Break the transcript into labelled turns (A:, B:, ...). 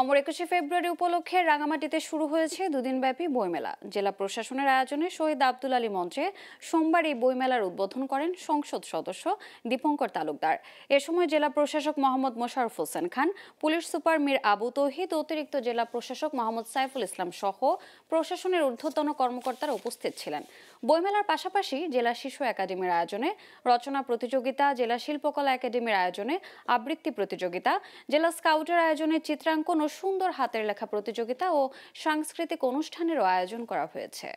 A: অমর একুশে ফেব্রুয়ারি উপলক্ষে রাঙামাটিতে শুরু হয়েছে দুদিনব্যাপী বইমেলা জেলা প্রশাসনের আয়োজনে শহীদ আব্দুল আলী মঞ্চে সোমবার এই বইমেলার উদ্বোধন করেন সংসদ সদস্য দীপঙ্কর তালুকদার এ সময় জেলা প্রশাসক মোহাম্মদ মোশারফ হোসেন খান পুলিশ সুপার মীর আবু তৌহিদ অতিরিক্ত জেলা প্রশাসক মোহাম্মদ সাইফুল ইসলাম সহ প্রশাসনের ঊর্ধ্বতন কর্মকর্তারা উপস্থিত ছিলেন বইমেলার পাশাপাশি জেলা শিশু একাডেমির আয়োজনে রচনা প্রতিযোগিতা জেলা শিল্পকলা একাডেমির আয়োজনে আবৃত্তি প্রতিযোগিতা জেলা স্কাউটের আয়োজনে চিত্রাঙ্কন ও সুন্দর হাতের লেখা প্রতিযোগিতা ও সাংস্কৃতিক অনুষ্ঠানেরও আয়োজন করা হয়েছে